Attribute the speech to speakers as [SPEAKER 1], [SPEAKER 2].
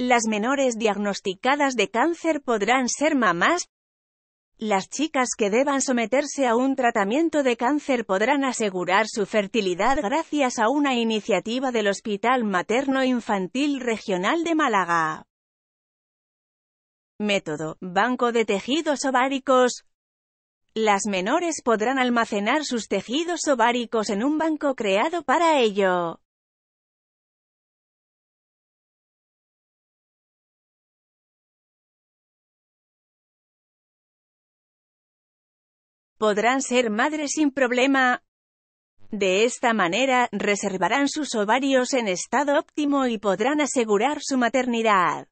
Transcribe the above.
[SPEAKER 1] Las menores diagnosticadas de cáncer podrán ser mamás. Las chicas que deban someterse a un tratamiento de cáncer podrán asegurar su fertilidad gracias a una iniciativa del Hospital Materno Infantil Regional de Málaga. Método. Banco de tejidos ováricos. Las menores podrán almacenar sus tejidos ováricos en un banco
[SPEAKER 2] creado para ello.
[SPEAKER 1] podrán ser madres sin problema. De esta manera, reservarán sus ovarios en estado óptimo y podrán asegurar su maternidad.